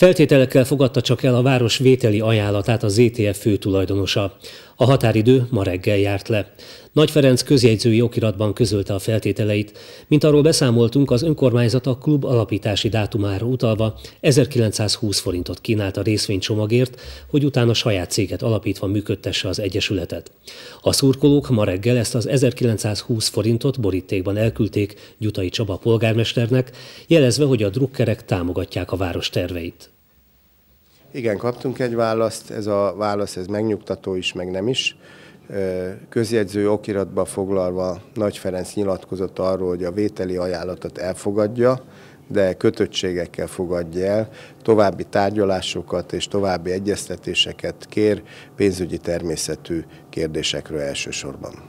Feltételekkel fogadta csak el a város vételi ajánlatát a ZTF főtulajdonosa. A határidő ma reggel járt le. Nagy Ferenc közjegyzői okiratban közölte a feltételeit. Mint arról beszámoltunk, az önkormányzat a klub alapítási dátumára utalva 1920 forintot kínált a részvénycsomagért, hogy utána saját céget alapítva működtesse az egyesületet. A szurkolók ma reggel ezt az 1920 forintot borítékban elküldték Gyutai Csaba polgármesternek, jelezve, hogy a drukkerek támogatják a város terveit. Igen, kaptunk egy választ, ez a válasz ez megnyugtató is, meg nem is. Közjegyző okiratba foglalva Nagy Ferenc nyilatkozott arról, hogy a vételi ajánlatot elfogadja, de kötöttségekkel fogadja el, további tárgyalásokat és további egyeztetéseket kér pénzügyi természetű kérdésekről elsősorban.